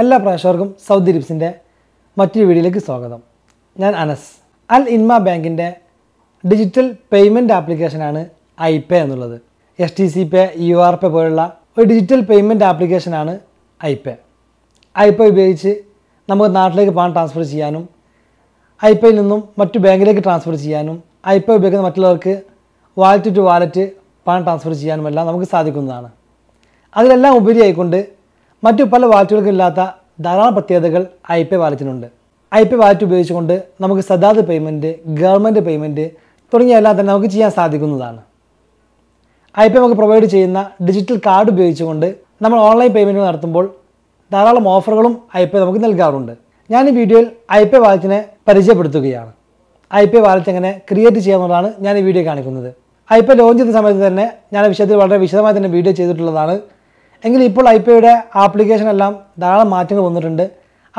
എല്ലാ പ്രേക്ഷകർക്കും സൗദി ലിപ്സിൻ്റെ മറ്റൊരു വീഡിയോയിലേക്ക് സ്വാഗതം ഞാൻ അനസ് അൽ ഇൻമ ബാങ്കിൻ്റെ ഡിജിറ്റൽ പേയ്മെൻറ്റ് ആപ്ലിക്കേഷനാണ് ഐ പേ എന്നുള്ളത് S T C pay U R pay പോലുള്ള ഒരു ഡിജിറ്റൽ പേയ്മെൻറ്റ് ആപ്ലിക്കേഷനാണ് ഐ പേ ഐ പേ ഉപയോഗിച്ച് നമുക്ക് നാട്ടിലേക്ക് പണം ട്രാൻസ്ഫർ ചെയ്യാനും ഐ പേയിൽ നിന്നും മറ്റു ബാങ്കിലേക്ക് ട്രാൻസ്ഫർ ചെയ്യാനും ഐ പേ ഉപയോഗിക്കുന്ന മറ്റുള്ളവർക്ക് വാലറ്റ് ടു വാലറ്റ് പണം ട്രാൻസ്ഫർ ചെയ്യാനുമെല്ലാം നമുക്ക് സാധിക്കുന്നതാണ് അതിലെല്ലാം ഉപരിയായിക്കൊണ്ട് മറ്റു പല വാലറ്റുകൾക്കില്ലാത്ത ധാരാളം പ്രത്യേകതകൾ ഐ പി വാലറ്റിനുണ്ട് ഐ പി വാലറ്റ് ഉപയോഗിച്ചുകൊണ്ട് നമുക്ക് സദാത് പേയ്മെൻറ്റ് ഗവൺമെൻറ് പേയ്മെൻറ്റ് തുടങ്ങിയ എല്ലാം തന്നെ നമുക്ക് ചെയ്യാൻ സാധിക്കുന്നതാണ് ഐ പി നമുക്ക് പ്രൊവൈഡ് ചെയ്യുന്ന ഡിജിറ്റൽ കാർഡ് ഉപയോഗിച്ചുകൊണ്ട് നമ്മൾ ഓൺലൈൻ പേയ്മെൻറ്റുകൾ നടത്തുമ്പോൾ ധാരാളം ഓഫറുകളും ഐ പി നമുക്ക് നൽകാറുണ്ട് ഞാൻ ഈ വീഡിയോയിൽ ഐ പി വാലറ്റിനെ പരിചയപ്പെടുത്തുകയാണ് ഐ പി വാലറ്റ് എങ്ങനെ ക്രിയേറ്റ് ചെയ്യാമെന്നുള്ളതാണ് ഞാൻ ഈ വീഡിയോ കാണിക്കുന്നത് ഐ പി ലോഞ്ച് ചെയ്ത സമയത്ത് തന്നെ ഞാൻ വിഷയത്തിൽ വളരെ വിശദമായി തന്നെ വീഡിയോ ചെയ്തിട്ടുള്ളതാണ് എങ്കിൽ ഇപ്പോൾ ഐ പി ഐയുടെ ആപ്ലിക്കേഷൻ എല്ലാം ധാരാളം മാറ്റങ്ങൾ വന്നിട്ടുണ്ട്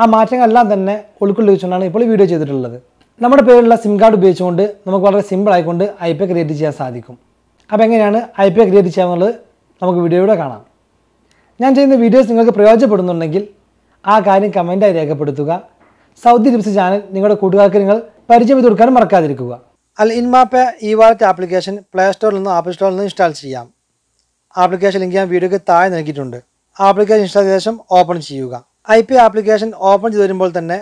ആ മാറ്റങ്ങളെല്ലാം തന്നെ ഉൾക്കൊള്ളിച്ചുകൊണ്ടാണ് ഇപ്പോൾ വീഡിയോ ചെയ്തിട്ടുള്ളത് നമ്മുടെ പേരിലുള്ള സിം കാർഡ് ഉപയോഗിച്ചുകൊണ്ട് നമുക്ക് വളരെ സിമ്പിൾ ആയിക്കൊണ്ട് ഐ പി ക്രിയേറ്റ് ചെയ്യാൻ സാധിക്കും അപ്പോൾ എങ്ങനെയാണ് ഐ പി ക്രിയേറ്റ് എന്നുള്ളത് നമുക്ക് വീഡിയോയിലൂടെ കാണാം ഞാൻ ചെയ്യുന്ന വീഡിയോസ് നിങ്ങൾക്ക് പ്രയോജനപ്പെടുന്നുണ്ടെങ്കിൽ ആ കാര്യം കമൻറ്റായി രേഖപ്പെടുത്തുക സൗദി ടിപ്സ് ചാനൽ നിങ്ങളുടെ കൂട്ടുകാർക്ക് നിങ്ങൾ പരിചയം ചെയ്ത് കൊടുക്കാനും മറക്കാതിരിക്കുക അൽ ഇൻമാപ്പ ഈ വാലറ്റ് ആപ്ലിക്കേഷൻ പ്ലേ സ്റ്റോറിൽ നിന്നും ആപ്പ് സ്റ്റോറിൽ നിന്നും ഇൻസ്റ്റാൾ ചെയ്യാം ആപ്ലിക്കേഷൻ ലിങ്ക് ഞാൻ വീഡിയോയ്ക്ക് താഴെ നൽകിയിട്ടുണ്ട് ആപ്ലിക്കേഷൻ ഇൻസ്റ്റാൾ ചെയ്ത ശേഷം ഓപ്പൺ ചെയ്യുക ഐ പി ആപ്ലിക്കേഷൻ ഓപ്പൺ ചെയ്ത് വരുമ്പോൾ തന്നെ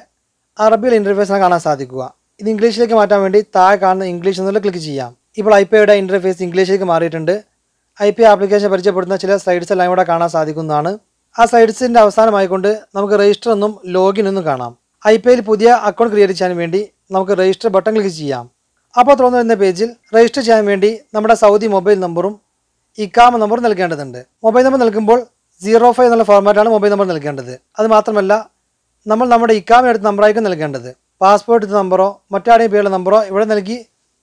അറബിയിൽ ഇൻ്റർഫേസിനെ കാണാൻ സാധിക്കുക ഇത് ഇംഗ്ലീഷിലേക്ക് മാറ്റാൻ വേണ്ടി താഴെ കാണുന്ന ഇംഗ്ലീഷ് എന്നുള്ള ക്ലിക്ക് ചെയ്യാം ഇപ്പോൾ ഐ ഐയുടെ ഇൻ്റർഫേസ് ഇംഗ്ലീഷിലേക്ക് മാറിയിട്ടുണ്ട് ഐ പി ആപ്ലിക്കേഷൻ പരിചയപ്പെടുന്ന ചില സൈഡ്സ് എല്ലാം ഇവിടെ കാണാൻ സാധിക്കുന്നതാണ് ആ സൈഡ്സിൻ്റെ അവസാനമായിക്കൊണ്ട് നമുക്ക് രജിസ്റ്റർ എന്നും ലോഗിൻ എന്നും കാണാം ഐ പി ഐയിൽ പുതിയ അക്കൗണ്ട് ക്രിയേറ്റ് ചെയ്യാൻ വേണ്ടി നമുക്ക് രജിസ്റ്റർ ബട്ടൺ ക്ലിക്ക് ചെയ്യാം അപ്പോൾ തുറന്നു വരുന്ന പേജിൽ രജിസ്റ്റർ ചെയ്യാൻ വേണ്ടി നമ്മുടെ സൗദി മൊബൈൽ നമ്പറും കാമ നമ്പർ നൽകേണ്ടതുണ്ട് മൊബൈൽ നമ്പർ നൽകുമ്പോൾ സീറോ ഫൈവ് എന്നുള്ള ഫോർമാറ്റാണ് മൊബൈൽ നമ്പർ നൽകേണ്ടത് അത് മാത്രമല്ല നമ്മൾ നമ്മുടെ ഇക്കാമ എടുത്ത നമ്പറായിരിക്കും നൽകേണ്ടത് പാസ്പോർട്ട് എടുത്ത നമ്പറോ മറ്റാരുടെയും പേരുടെ നമ്പറോ ഇവിടെ നൽകി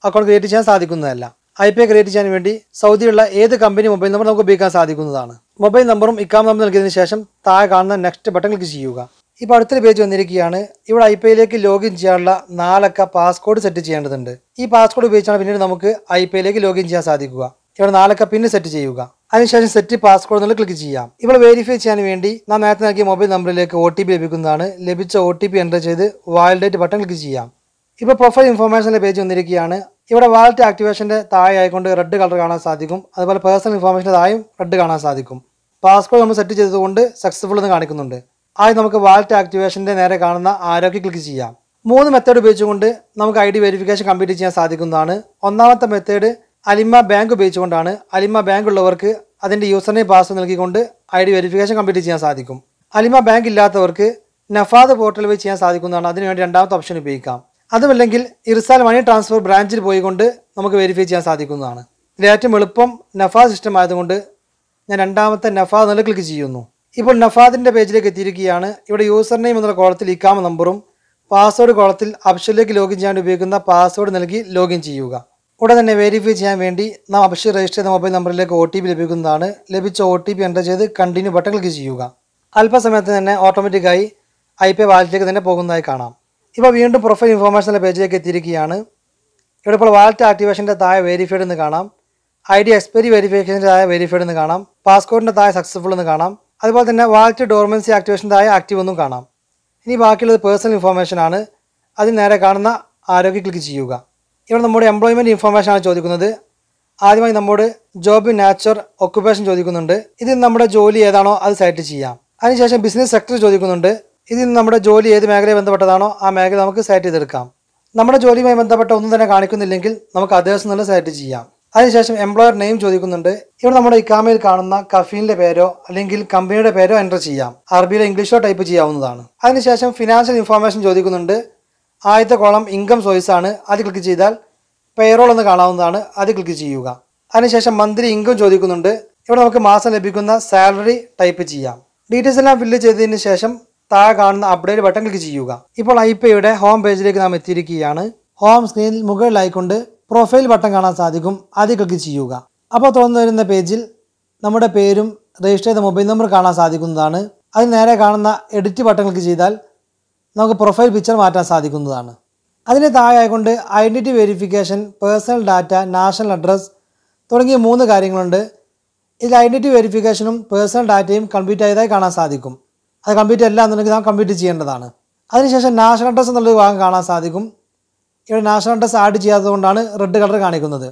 അക്കൗണ്ട് ക്രിയേറ്റ് ചെയ്യാൻ സാധിക്കുന്നതല്ല ഐ പി ഐ ക്രിയേറ്റ് ചെയ്യാൻ വേണ്ടി സൗദിയുള്ള ഏത് കമ്പനി മൊബൈൽ നമ്പർ നമുക്ക് ഉപയോഗിക്കാൻ സാധിക്കുന്നതാണ് മൊബൈൽ നമ്പറും ഇക്കാമ നമ്പർ നൽകിയതിനു ശേഷം താഴെ കാണുന്ന നെക്സ്റ്റ് ബട്ടൺ ക്ലിക്ക് ചെയ്യുക ഇപ്പോൾ അടുത്തൊരു പേജ് വന്നിരിക്കുകയാണ് ഇവിടെ ഐ പി ഐയിലേക്ക് ലോഗിൻ ചെയ്യാനുള്ള നാലക്ക പാസ്കോഡ് സെറ്റ് ചെയ്യേണ്ടതുണ്ട് ഈ പാസ്കോഡ് ഉപയോഗിച്ചാണ് പിന്നീട് നമുക്ക് ഐ പി ഐയിലേക്ക് ലോഗിൻ ചെയ്യാൻ സാധിക്കുക ഇവിടെ നാലക്ക പിന്ന് സെറ്റ് ചെയ്യുക അതിനുശേഷം സെറ്റ് പാസ്വേഡ് എന്നുള്ള ക്ലിക്ക് ചെയ്യാം ഇവിടെ വെരിഫൈ ചെയ്യാൻ വേണ്ടി നാം നേരത്തെ നൽകിയ മൊബൈൽ നമ്പറിലേക്ക് ഒ ടി പി ലഭിക്കുന്നതാണ് ലഭിച്ച ഒ ടി പി എൻ്റർ ചെയ്ത് വാലിഡേറ്റ് ബട്ടൺ ക്ലിക്ക് ചെയ്യാം ഇപ്പോൾ പ്രൊഫൈൽ ഇൻഫോർമേഷൻ്റെ പേജ് വന്നിരിക്കുകയാണ് ഇവിടെ വാലറ്റ് ആക്ടിവേഷൻ്റെ താഴെ ആയിക്കൊണ്ട് റെഡ് കളർ കാണാൻ സാധിക്കും അതുപോലെ പേഴ്സണൽ ഇൻഫോർമേഷൻ്റെ താഴെയും റെഡ് കാണാൻ സാധിക്കും പാസ്വേഡ് നമ്മൾ സെറ്റ് ചെയ്തതുകൊണ്ട് സക്സസ്ഫുൾ എന്ന് കാണിക്കുന്നുണ്ട് ആദ്യം നമുക്ക് വാലറ്റ് ആക്ടിവേഷൻ്റെ നേരെ കാണുന്ന ആരോഗ്യ ക്ലിക്ക് ചെയ്യാം മൂന്ന് മെത്തേഡ് ഉപയോഗിച്ചുകൊണ്ട് നമുക്ക് ഐ ഡി വെരിഫിക്കേഷൻ കംപ്ലീറ്റ് ചെയ്യാൻ സാധിക്കുന്നതാണ് ഒന്നാമത്തെ മെത്തേഡ് അലിമ ബാങ്ക് ഉപയോഗിച്ചുകൊണ്ടാണ് അലിമ ബാങ്ക് ഉള്ളവർക്ക് അതിൻ്റെ യൂസർ നെയിം പാസ് നൽകിക്കൊണ്ട് ഐ ഡി വെരിഫിക്കേഷൻ കംപ്ലീറ്റ് ചെയ്യാൻ സാധിക്കും അലിമ ബാങ്ക് ഇല്ലാത്തവർക്ക് നഫാദ് പോർട്ടൽ വഴി ചെയ്യാൻ സാധിക്കുന്നതാണ് അതിനുവേണ്ടി രണ്ടാമത്തെ ഓപ്ഷൻ ഉപയോഗിക്കാം അതുമല്ലെങ്കിൽ ഇർസാൽ മണി ട്രാൻസ്ഫർ ബ്രാഞ്ചിൽ പോയിക്കൊണ്ട് നമുക്ക് വെരിഫൈ ചെയ്യാൻ സാധിക്കുന്നതാണ് ഇതിൽ ഏറ്റവും എളുപ്പം നഫാദ് സിസ്റ്റം ആയതുകൊണ്ട് ഞാൻ രണ്ടാമത്തെ നഫാദ് എന്ന് ക്ലിക്ക് ചെയ്യുന്നു ഇപ്പോൾ നഫാദിൻ്റെ പേജിലേക്ക് എത്തിയിരിക്കുകയാണ് ഇവിടെ യൂസർ നെയിം എന്നുള്ള കോളത്തിൽ ഇക്കാമ നമ്പറും പാസ്വേഡ് കോളത്തിൽ അപ്ഷനിലേക്ക് ലോഗിൻ ചെയ്യാൻ ഉപയോഗിക്കുന്ന പാസ്വേഡ് നൽകി ലോഗിൻ ചെയ്യുക ഉടൻ തന്നെ വെരിഫൈ ചെയ്യാൻ വേണ്ടി നാം അപേക്ഷ രജിസ്റ്റർ ചെയ്ത മൊബൈൽ നമ്പറിലേക്ക് ഒ ടി പി ലഭിക്കുന്നതാണ് ലഭിച്ച ഒ ടി പി എൻ്റർ ചെയ്ത് കണ്ടിന്യൂ ബട്ടൺ ക്ലിക്ക് ചെയ്യുക അല്പസമയത്ത് തന്നെ ഓട്ടോമാറ്റിക്കായി ഐ പി വാലറ്റിലേക്ക് തന്നെ പോകുന്നതായി കാണാം ഇപ്പോൾ വീണ്ടും പ്രൊഫൈൽ ഇൻഫോർമേഷൻ എന്ന പേജിലേക്ക് എത്തിയിരിക്കുകയാണ് ഇവിടെ ഇപ്പോൾ വാലറ്റ് ആക്ടിവേഷൻ്റെ താഴെ വെരിഫൈഡ് എന്ന് കാണാം ഐ ഡി എക്സ്പയറി വെരിഫിക്കേഷൻ്റെ താഴെ വെരിഫൈഡ് എന്ന് കാണാം പാസ്പോർട്ടിൻ്റെ താഴെ സക്സസ്ഫുൾ എന്ന് കാണാം അതുപോലെ തന്നെ വാലറ്റ് ഡോർമൻസി ആക്ടിവേഷൻ്റെ താഴെ ആക്റ്റീവ് എന്നും കാണാം ഇനി ബാക്കിയുള്ളത് പേഴ്സണൽ ഇൻഫോർമേഷൻ ആണ് അതിൽ നേരെ കാണുന്ന ആരോഗ്യ ക്ലിക്ക് ചെയ്യുക ഇവിടെ നമ്മുടെ എംപ്ലോയ്മെൻറ്റ് ഇൻഫർമേഷൻ ആണ് ചോദിക്കുന്നത് ആദ്യമായി നമ്മോട് ജോബ് നാച്ചർ ഒക്കുപേഷൻ ചോദിക്കുന്നുണ്ട് ഇതിൽ നമ്മുടെ ജോലി ഏതാണോ അത് സെലക്ട് ചെയ്യാം അതിനുശേഷം ബിസിനസ് സെക്ടർ ചോദിക്കുന്നുണ്ട് ഇതിൽ നമ്മുടെ ജോലി ഏത് മേഖലയെ ബന്ധപ്പെട്ടതാണോ ആ മേഖല നമുക്ക് സെലക്ട് ചെയ്തെടുക്കാം നമ്മുടെ ജോലിയുമായി ബന്ധപ്പെട്ട ഒന്നും തന്നെ കാണിക്കുന്നില്ലെങ്കിൽ നമുക്ക് അദ്ദേഹം എന്നുള്ള സെലക്ട് ചെയ്യാം അതിനുശേഷം എംപ്ലോയർ നെയിം ചോദിക്കുന്നുണ്ട് ഇവിടെ നമ്മുടെ ഇക്കാമയിൽ കാണുന്ന കഫീലിന്റെ പേരോ അല്ലെങ്കിൽ കമ്പനിയുടെ പേരോ എൻ്റർ ചെയ്യാം അറബിയിലോ ഇംഗ്ലീഷോ ടൈപ്പ് ചെയ്യാവുന്നതാണ് അതിനുശേഷം ഫിനാൻഷ്യൽ ഇൻഫർമേഷൻ ചോദിക്കുന്നുണ്ട് ആദ്യത്തെ കോളം ഇൻകം സോഴ്സ് ആണ് അത് ക്ലിക്ക് ചെയ്താൽ പേറോൾ എന്ന് കാണാവുന്നതാണ് അത് ക്ലിക്ക് ചെയ്യുക അതിനുശേഷം മന്ത്ലി ഇൻകം ചോദിക്കുന്നുണ്ട് ഇവിടെ നമുക്ക് മാസം ലഭിക്കുന്ന സാലറി ടൈപ്പ് ചെയ്യാം ഡീറ്റെയിൽസ് എല്ലാം ഫില്ല് ചെയ്തതിന് ശേഷം താഴെ കാണുന്ന അപ്ഡേറ്റ് ബട്ടൺ ക്ലിക്ക് ചെയ്യുക ഇപ്പോൾ ഐ പെയുടെ ഹോം പേജിലേക്ക് നാം എത്തിയിരിക്കുകയാണ് ഹോം സ്ക്രീനിൽ മുകളിലായിക്കൊണ്ട് പ്രൊഫൈൽ ബട്ടൺ കാണാൻ സാധിക്കും അത് ക്ലിക്ക് ചെയ്യുക അപ്പോൾ തോന്നുവരുന്ന വരുന്ന പേജിൽ നമ്മുടെ പേരും രജിസ്റ്റർ ചെയ്ത മൊബൈൽ നമ്പർ കാണാൻ സാധിക്കുന്നതാണ് അത് നേരെ കാണുന്ന എഡിറ്റ് ബട്ടൺ ക്ലിക്ക് ചെയ്താൽ നമുക്ക് പ്രൊഫൈൽ പിക്ചർ മാറ്റാൻ സാധിക്കുന്നതാണ് അതിന് താഴെയായിക്കൊണ്ട് identity verification personal data national address തുടങ്ങിയ മൂന്ന് കാര്യങ്ങളുണ്ട് ഇതിൽ ഐഡൻറ്റിറ്റി വെരിഫിക്കേഷനും പേഴ്സണൽ ഡാറ്റയും കംപ്ലീറ്റ് ആയതായി കാണാൻ സാധിക്കും അത് കംപ്ലീറ്റ് അല്ല എന്നുണ്ടെങ്കിൽ നാം കംപ്ലീറ്റ് ചെയ്യേണ്ടതാണ് അതിനുശേഷം നാഷണൽ അഡ്രസ്സ് എന്നുള്ളൊരു ഭാഗം കാണാൻ സാധിക്കും ഇവിടെ നാഷണൽ അഡ്രസ്സ് ആഡ് ചെയ്യാത്തതുകൊണ്ടാണ് റെഡ് കളർ കാണിക്കുന്നത്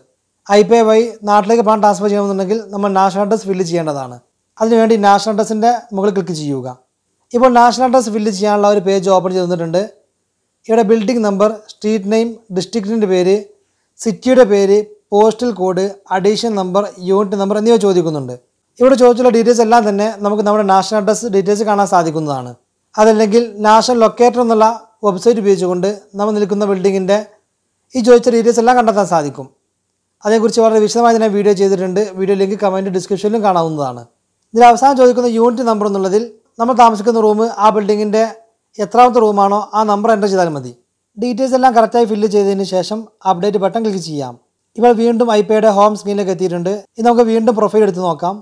ഐ പേ വഴി നാട്ടിലേക്ക് പണം ട്രാൻസ്ഫർ ചെയ്യണമെന്നുണ്ടെങ്കിൽ നമ്മൾ നാഷണൽ അഡ്രസ്സ് ഫില്ല് ചെയ്യേണ്ടതാണ് അതിനുവേണ്ടി നാഷണൽ അഡ്രസ്സിൻ്റെ മുകളിൽ ക്ലിക്ക് ചെയ്യുക ഇപ്പോൾ നാഷണൽ അഡ്രസ്സ് ഫില്ല് ചെയ്യാനുള്ള ഒരു പേജ് ഓപ്പൺ ചെയ്തിട്ടുണ്ട് ഇവിടെ ബിൽഡിംഗ് നമ്പർ സ്ട്രീറ്റ് നെയിം ഡിസ്ട്രിക്റ്റിൻ്റെ പേര് സിറ്റിയുടെ പേര് postal code addition number unit number എന്നിവ ചോദിക്കുന്നുണ്ട് ഇവിടെ ചോദിച്ചുള്ള ഡീറ്റെയിൽസ് എല്ലാം തന്നെ നമുക്ക് നമ്മുടെ നാഷണൽ അഡ്രസ് ഡീറ്റെയിൽസ് കാണാൻ സാധിക്കുന്നതാണ് അതല്ലെങ്കിൽ നാഷണൽ ലൊക്കേറ്റർ എന്നുള്ള വെബ്സൈറ്റ് ഉപയോഗിച്ചുകൊണ്ട് നമ്മൾ നിൽക്കുന്ന ബിൽഡിങ്ങിൻ്റെ ഈ ചോദിച്ച ഡീറ്റെയിൽസ് എല്ലാം കണ്ടെത്താൻ സാധിക്കും അതേക്കുറിച്ച് വളരെ വിശദമായി തന്നെ വീഡിയോ ചെയ്തിട്ടുണ്ട് വീഡിയോ ലിങ്ക് കമൻറ്റ് ഡിസ്ക്രിപ്ഷനിലും കാണാവുന്നതാണ് ഇതിൽ അവസാനം ചോദിക്കുന്ന യൂണിറ്റ് നമ്പർ എന്നുള്ളതിൽ നമ്മൾ താമസിക്കുന്ന റൂം ആ ബിൽഡിങ്ങിൻ്റെ എത്രാമത്തെ റൂമാണോ ആ നമ്പർ എൻ്റർ ചെയ്താൽ മതി ഡീറ്റെയിൽസ് എല്ലാം കറക്റ്റായി ഫില്ല് ചെയ്തതിന് ശേഷം അപ്ഡേറ്റ് ബട്ടൺ ക്ലിക്ക് ചെയ്യാം ഇപ്പോൾ വീണ്ടും ഐ പേയുടെ ഹോം സ്ക്രീനിലേക്ക് എത്തിയിട്ടുണ്ട് ഇത് നമുക്ക് വീണ്ടും പ്രൊഫൈൽ എടുത്ത് നോക്കാം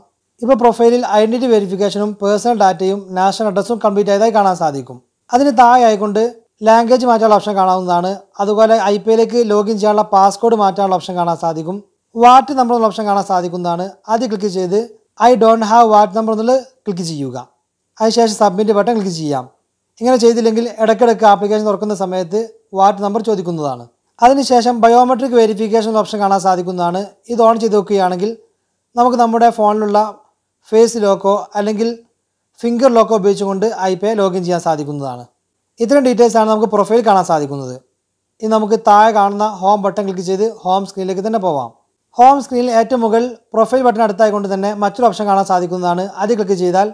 ഇപ്പോൾ പ്രൊഫൈലിൽ ഐഡൻറ്റിറ്റി വെരിഫിക്കേഷനും പേഴ്സണൽ ഡാറ്റയും നാഷണൽ അഡ്രസ്സും കംപ്ലീറ്റ് ആയതായി കാണാൻ സാധിക്കും അതിന് താഴെ ആയിക്കൊണ്ട് ലാംഗ്വേജ് മാറ്റാനുള്ള ഓപ്ഷൻ കാണാവുന്നതാണ് അതുപോലെ ഐ പി എയിലേക്ക് ലോഗിൻ ചെയ്യാനുള്ള പാസ്കോഡ് മാറ്റാനുള്ള ഓപ്ഷൻ കാണാൻ സാധിക്കും വാട്ട് നമ്പർ എന്നുള്ള ഓപ്ഷൻ കാണാൻ സാധിക്കുന്നതാണ് അത് ക്ലിക്ക് ചെയ്ത് I don't have what number എന്നുള്ളത് ക്ലിക്ക് ചെയ്യുക അതിനുശേഷം സബ്മിറ്റ് ബട്ടൺ ക്ലിക്ക് ചെയ്യാം ഇങ്ങനെ ചെയ്തില്ലെങ്കിൽ ഇടയ്ക്കിടയ്ക്ക് ആപ്ലിക്കേഷൻ തുറക്കുന്ന സമയത്ത് വാട്ട് നമ്പർ ചോദിക്കുന്നതാണ് അതിനുശേഷം ബയോമെട്രിക് വെരിഫിക്കേഷൻ ഓപ്ഷൻ കാണാൻ സാധിക്കുന്നതാണ് ഇത് ഓൺ ചെയ്ത് വെക്കുകയാണെങ്കിൽ നമുക്ക് നമ്മുടെ ഫോണിലുള്ള ഫേസ് ലോക്കോ അല്ലെങ്കിൽ ഫിംഗർ ലോക്കോ ഉപയോഗിച്ചുകൊണ്ട് ഐ പേ ലോഗിൻ ചെയ്യാൻ സാധിക്കുന്നതാണ് ഇത്തരം ഡീറ്റെയിൽസ് ആണ് നമുക്ക് പ്രൊഫൈൽ കാണാൻ സാധിക്കുന്നത് ഇനി നമുക്ക് താഴെ കാണുന്ന ഹോം ബട്ടൺ ക്ലിക്ക് ചെയ്ത് ഹോം സ്ക്രീനിലേക്ക് തന്നെ പോവാം ഹോം സ്ക്രീനിൽ ഏറ്റവും മുകളിൽ പ്രൊഫൈൽ ബട്ടൺ അടുത്തായി കൊണ്ട് തന്നെ മറ്റൊരു ഓപ്ഷൻ കാണാൻ സാധിക്കുന്നതാണ് അത് ക്ലിക്ക് ചെയ്താൽ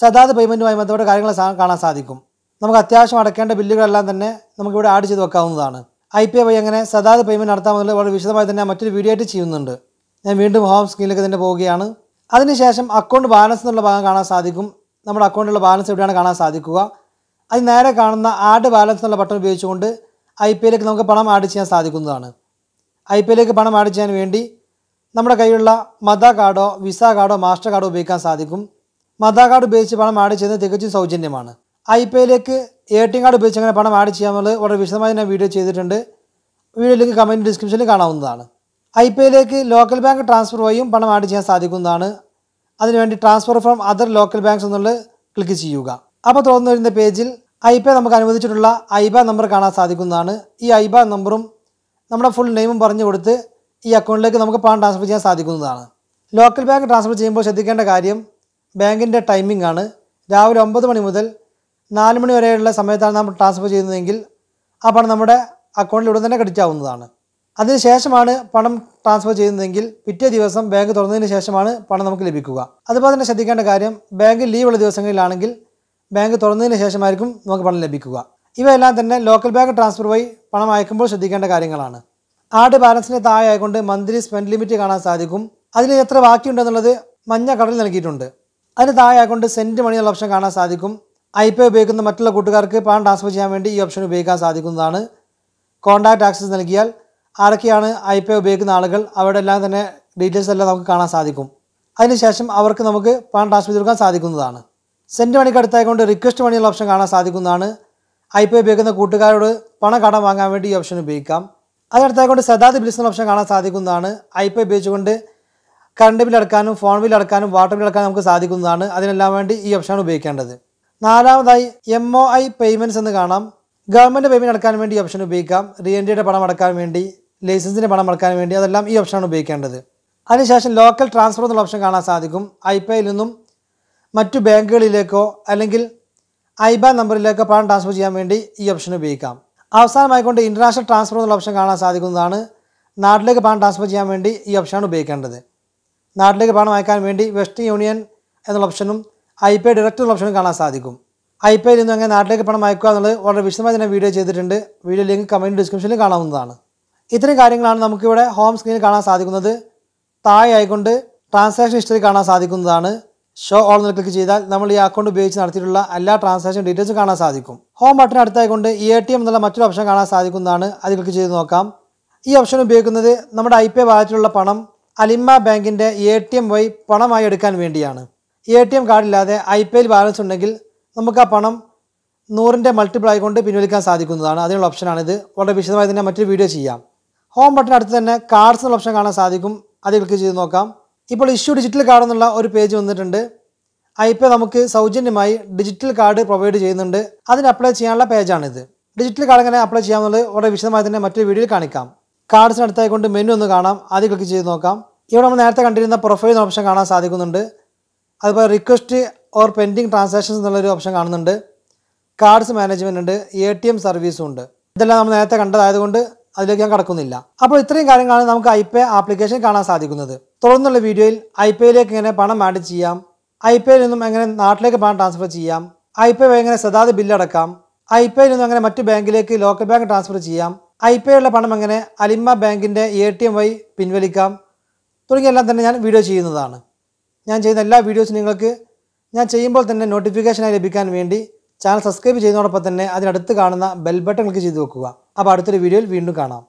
സദാത് പേയ്മെൻറ്റുമായി ബന്ധപ്പെട്ട കാര്യങ്ങൾ കാണാൻ സാധിക്കും നമുക്ക് അത്യാവശ്യം അടക്കേണ്ട ബില്ലുകളെല്ലാം തന്നെ നമുക്കിവിടെ ആഡ് ചെയ്ത് വെക്കാവുന്നതാണ് ഐ പി ഐ വഴി എങ്ങനെ സദാത് പേയ്മെൻറ്റ് നടത്താമെന്നുള്ള വളരെ വിശദമായി തന്നെ മറ്റൊരു വീഡിയോ ആയിട്ട് ചെയ്യുന്നുണ്ട് ഞാൻ വീണ്ടും ഹോം സ്ക്രീനിലേക്ക് തന്നെ പോവുകയാണ് അതിനുശേഷം അക്കൗണ്ട് ബാലൻസ് എന്നുള്ള ഭാഗം കാണാൻ സാധിക്കും നമ്മുടെ അക്കൗണ്ടിലുള്ള ബാലൻസ് എവിടെയാണ് കാണാൻ സാധിക്കുക അത് നേരെ കാണുന്ന ആഡ് ബാലൻസ് എന്നുള്ള ബട്ടൺ ഉപയോഗിച്ചുകൊണ്ട് ഐ പി എല്ലിലേക്ക് നമുക്ക് പണം ആഡ് ചെയ്യാൻ സാധിക്കുന്നതാണ് ഐ പി എല്ലിലേക്ക് പണം ആഡ് ചെയ്യാൻ വേണ്ടി നമ്മുടെ കയ്യിലുള്ള മത കാർഡോ വിസ കാർഡോ മാസ്റ്റർ കാർഡോ ഉപയോഗിക്കാൻ സാധിക്കും മതാ കാർഡ് ഉപയോഗിച്ച് പണം ആഡ് ചെയ്യുന്നത് തികച്ചും സൗജന്യമാണ് ഐ ഐയിലേക്ക് എ ടി എം കാർഡ് ഉപയോഗിച്ച് അങ്ങനെ പണം ആഡ് ചെയ്യാമെന്നുള്ളത് വളരെ വിശദമായി ഞാൻ വീഡിയോ ചെയ്തിട്ടുണ്ട് വീഡിയോ ലിങ്ക് കമൻറ്റ് ഡിസ്ക്രിപ്ഷനിൽ കാണാവുന്നതാണ് ഐ ഐയിലേക്ക് ലോക്കൽ ബാങ്ക് ട്രാൻസ്ഫർ വഴിയും പണം ആഡ് ചെയ്യാൻ സാധിക്കുന്നതാണ് അതിനുവേണ്ടി transfer from other local banks എന്നുള്ളത് ക്ലിക്ക് ചെയ്യുക അപ്പോൾ തുറന്നു വരുന്ന പേജിൽ ഐ നമുക്ക് അനുവദിച്ചിട്ടുള്ള ബാ നമ്പർ കാണാൻ സാധിക്കുന്നതാണ് ഈ ബാ നമ്പറും നമ്മുടെ ഫുൾ നെയിമും പറഞ്ഞു കൊടുത്ത് ഈ അക്കൗണ്ടിലേക്ക് നമുക്ക് പണം ട്രാൻസ്ഫർ ചെയ്യാൻ സാധിക്കുന്നതാണ് ലോക്കൽ ബാങ്ക് ട്രാൻസ്ഫർ ചെയ്യുമ്പോൾ ശ്രദ്ധിക്കേണ്ട കാര്യം ബാങ്കിൻ്റെ ടൈമിംഗ് ആണ് രാവിലെ ഒമ്പത് മണി മുതൽ നാല് മണി വരെയുള്ള സമയത്താണ് നമ്മൾ ട്രാൻസ്ഫർ ചെയ്യുന്നതെങ്കിൽ ആ പണം നമ്മുടെ അക്കൗണ്ടിൽ ഉടൻ തന്നെ ക്രെഡിറ്റ് ആവുന്നതാണ് അതിനുശേഷമാണ് പണം ട്രാൻസ്ഫർ ചെയ്യുന്നതെങ്കിൽ പിറ്റേ ദിവസം ബാങ്ക് തുറന്നതിന് ശേഷമാണ് പണം നമുക്ക് ലഭിക്കുക അതുപോലെ തന്നെ ശ്രദ്ധിക്കേണ്ട കാര്യം ബാങ്ക് ലീവുള്ള ദിവസങ്ങളിലാണെങ്കിൽ ബാങ്ക് തുറന്നതിന് ശേഷമായിരിക്കും നമുക്ക് പണം ലഭിക്കുക ഇവയെല്ലാം തന്നെ ലോക്കൽ ബാങ്ക് ട്രാൻസ്ഫർ വഴി പണം അയക്കുമ്പോൾ ശ്രദ്ധിക്കേണ്ട കാര്യങ്ങളാണ് ആഡ് ബാലൻസിൻ്റെ താഴെ ആയിക്കൊണ്ട് മന്ത്ലി സ്പെൻഡ് ലിമിറ്റ് കാണാൻ സാധിക്കും അതിൽ എത്ര ബാക്കിയുണ്ടെന്നുള്ളത് മഞ്ഞ കളറിൽ നൽകിയിട്ടുണ്ട് അതിന് താഴെ അക്കൗണ്ട് സെൻറ്റ് മണി എന്നുള്ള ഓപ്ഷൻ കാണാൻ സാധിക്കും ഐ പേ ഉപയോഗിക്കുന്ന മറ്റുള്ള കൂട്ടുകാർക്ക് പണം ട്രാൻസ്ഫർ ചെയ്യാൻ വേണ്ടി ഈ ഓപ്ഷൻ ഉപയോഗിക്കാൻ സാധിക്കുന്നതാണ് കോൺടാക്ട് ആക്സസ് നൽകിയാൽ ആരൊക്കെയാണ് ഐ പേ ഉപയോഗിക്കുന്ന ആളുകൾ അവരുടെ എല്ലാം തന്നെ ഡീറ്റെയിൽസ് എല്ലാം നമുക്ക് കാണാൻ സാധിക്കും അതിനുശേഷം അവർക്ക് നമുക്ക് പണം ട്രാൻസ്ഫർ ചെയ്ത് കൊടുക്കാൻ സാധിക്കുന്നതാണ് സെൻറ്റ് മണിക്ക് അടുത്തായിക്കൊണ്ട് റിക്വസ്റ്റ് മണിയുള്ള ഓപ്ഷൻ കാണാൻ സാധിക്കുന്നതാണ് ഐ പി ഉപയോഗിക്കുന്ന കൂട്ടുകാരോട് പണം കടം വാങ്ങാൻ വേണ്ടി ഈ ഓപ്ഷൻ ഉപയോഗിക്കാം അതിനടുത്തായിക്കൊണ്ട് സദാതി ബിൽസ് എന്ന ഓപ്ഷൻ കാണാൻ സാധിക്കുന്നതാണ് ഐ പി ഉപയോഗിച്ചുകൊണ്ട് കറണ്ട് ബിൽ അടക്കാനും ഫോൺ ബിൽ അടക്കാനും വാട്ടർ ബിൽ അടക്കാനും നമുക്ക് സാധിക്കുന്നതാണ് അതിനെല്ലാം വേണ്ടി ഈ ഓപ്ഷനാണ് ഉപയോഗിക്കേണ്ടത് നാലാമതായി എം ഒ ഐ പേയ്മെൻറ്റ്സ് എന്ന് കാണാം ഗവൺമെൻറ് പേയ്മെൻറ്റ് അടക്കാൻ വേണ്ടി ഈ ഓപ്ഷൻ ഉപയോഗിക്കാം റീഎൻട്രിയുടെ പണം അടക്കാൻ വേണ്ടി ലൈസൻസിൻ്റെ പണം അടക്കാൻ വേണ്ടി അതെല്ലാം ഈ ഓപ്ഷനാണ് ഉപയോഗിക്കേണ്ടത് അതിനുശേഷം ലോക്കൽ ട്രാൻസ്ഫർ എന്നുള്ള ഓപ്ഷൻ കാണാൻ സാധിക്കും ഐ പേയിൽ നിന്നും മറ്റു ബാങ്കുകളിലേക്കോ അല്ലെങ്കിൽ ബാ നമ്പറിലേക്കോ പണം ട്രാൻസ്ഫർ ചെയ്യാൻ വേണ്ടി ഈ ഓപ്ഷൻ ഉപയോഗിക്കാം അവസാനമായിക്കൊണ്ട് ഇൻ്റർനാഷണൽ ട്രാൻസ്ഫർ എന്നുള്ള ഓപ്ഷൻ കാണാൻ സാധിക്കുന്നതാണ് നാട്ടിലേക്ക് പണം ട്രാൻസ്ഫർ ചെയ്യാൻ വേണ്ടി ഈ ഓപ്ഷനാണ് ഉപയോഗിക്കേണ്ടത് നാട്ടിലേക്ക് പണം അയക്കാൻ വേണ്ടി വെസ്റ്റേൺ യൂണിയൻ എന്നുള്ള ഓപ്ഷനും ഐ പേ ഡയറക്റ്റ് എന്നുള്ള ഓപ്ഷനും കാണാൻ സാധിക്കും ഐ ഐയിൽ നിന്ന് അങ്ങനെ നാട്ടിലേക്ക് പണം അയക്കുക എന്നുള്ളത് വളരെ വിശദമായി തന്നെ വീഡിയോ ചെയ്തിട്ടുണ്ട് വീഡിയോ ലിങ്ക് കമൻറ്റ് ഡിസ്ക്രിപ്ഷനിൽ കാണാവുന്നതാണ് ഇത്തരം കാര്യങ്ങളാണ് നമുക്കിവിടെ ഹോം സ്ക്രീനിൽ കാണാൻ സാധിക്കുന്നത് താഴെ ആയിക്കൊണ്ട് ട്രാൻസാക്ഷൻ ഹിസ്റ്ററി കാണാൻ സാധിക്കുന്നതാണ് ഷോ ഓൾ എന്ന് ക്ലിക്ക് ചെയ്താൽ നമ്മൾ ഈ അക്കൗണ്ട് ഉപയോഗിച്ച് നടത്തിയിട്ടുള്ള എല്ലാ ട്രാൻസാക്ഷൻ ഡീറ്റെയിൽസും കാണാൻ സാധിക്കും ഹോം ബട്ടൺ അടുത്തായിക്കൊണ്ട് ഇ എ ടി എം എന്നുള്ള മറ്റൊരു ഓപ്ഷൻ കാണാൻ സാധിക്കുന്നതാണ് അത് ക്ലിക്ക് ചെയ്ത് നോക്കാം ഈ ഓപ്ഷൻ ഉപയോഗിക്കുന്നത് നമ്മുടെ ഐ ഐ വാലറ്റിലുള്ള പണം അലിമ ബാങ്കിൻ്റെ എ ടി എം വഴി പണമായി എടുക്കാൻ വേണ്ടിയാണ് എ ടി എം കാർഡില്ലാതെ ഐ പി എൽ ബാലൻസ് ഉണ്ടെങ്കിൽ നമുക്ക് ആ പണം നൂറിൻ്റെ മൾട്ടിപ്പിൾ കൊണ്ട് പിൻവലിക്കാൻ സാധിക്കുന്നതാണ് അതിനുള്ള ഓപ്ഷനാണ് ഇത് വളരെ വിശദമായി തന്നെ മറ്റൊരു വീഡിയോ ചെയ്യാം ഹോം ബട്ടൺ അടുത്ത് തന്നെ കാർഡ്സ് എന്നുള്ള ഓപ്ഷൻ കാണാൻ സാധിക്കും അത് ക്ലിക്ക് ചെയ്ത് നോക്കാം ഇപ്പോൾ ഇഷ്യൂ ഡിജിറ്റൽ കാർഡ് എന്നുള്ള ഒരു പേജ് വന്നിട്ടുണ്ട് ഐ പി നമുക്ക് സൗജന്യമായി ഡിജിറ്റൽ കാർഡ് പ്രൊവൈഡ് ചെയ്യുന്നുണ്ട് അതിന് അപ്ലൈ ചെയ്യാനുള്ള പേജാണിത് ഡിജിറ്റൽ കാർഡ് എങ്ങനെ അപ്ലൈ ചെയ്യാമെന്നുള്ളത് വളരെ വിശദമായി തന്നെ മറ്റൊരു വീഡിയോയിൽ കാണിക്കാം കാർഡ്സിന് അടുത്തായിക്കൊണ്ട് മെനു ഒന്ന് കാണാം അത് ക്ലിക്ക് ചെയ്ത് നോക്കാം ഇവിടെ നമ്മൾ നേരത്തെ കണ്ടിരുന്ന പ്രൊഫൈൽ ഓപ്ഷൻ കാണാൻ സാധിക്കുന്നുണ്ട് അതുപോലെ റിക്വസ്റ്റ് ഓർ പെൻഡിങ് ട്രാൻസാക്ഷൻസ് എന്നുള്ളൊരു ഓപ്ഷൻ കാണുന്നുണ്ട് കാർഡ്സ് മാനേജ്മെൻ്റ് ഉണ്ട് എ ടി എം സർവീസും ഉണ്ട് ഇതെല്ലാം നമ്മൾ നേരത്തെ കണ്ടതായതുകൊണ്ട് അതിലേക്ക് ഞാൻ കടക്കുന്നില്ല അപ്പോൾ ഇത്രയും കാര്യങ്ങളാണ് നമുക്ക് ഐ പേ ആപ്ലിക്കേഷൻ കാണാൻ സാധിക്കുന്നത് തുടർന്നുള്ള വീഡിയോയിൽ ഐ പേയിലേക്ക് എങ്ങനെ പണം ആഡ് ചെയ്യാം ഐ പേയിൽ നിന്നും എങ്ങനെ നാട്ടിലേക്ക് പണം ട്രാൻസ്ഫർ ചെയ്യാം ഐ പേ വഴി എങ്ങനെ സദാതെ ബില്ലടക്കാം ഐ പേയിൽ നിന്നും എങ്ങനെ മറ്റു ബാങ്കിലേക്ക് ലോക്കൽ ബാങ്ക് ട്രാൻസ്ഫർ ചെയ്യാം ഐ പി ഐയുള്ള പണം എങ്ങനെ അലിമ ബാങ്കിൻ്റെ എ ടി എം വഴി പിൻവലിക്കാം തുടങ്ങിയെല്ലാം തന്നെ ഞാൻ വീഡിയോ ചെയ്യുന്നതാണ് ഞാൻ ചെയ്യുന്ന എല്ലാ വീഡിയോസും നിങ്ങൾക്ക് ഞാൻ ചെയ്യുമ്പോൾ തന്നെ നോട്ടിഫിക്കേഷനായി ലഭിക്കാൻ വേണ്ടി ചാനൽ സബ്സ്ക്രൈബ് ചെയ്യുന്നതോടൊപ്പം തന്നെ അതിനടുത്ത് കാണുന്ന ബെൽ ക്ലിക്ക് ചെയ്ത് വെക്കുക അപ്പോൾ അടുത്തൊരു വീഡിയോയിൽ വീണ്ടും കാണാം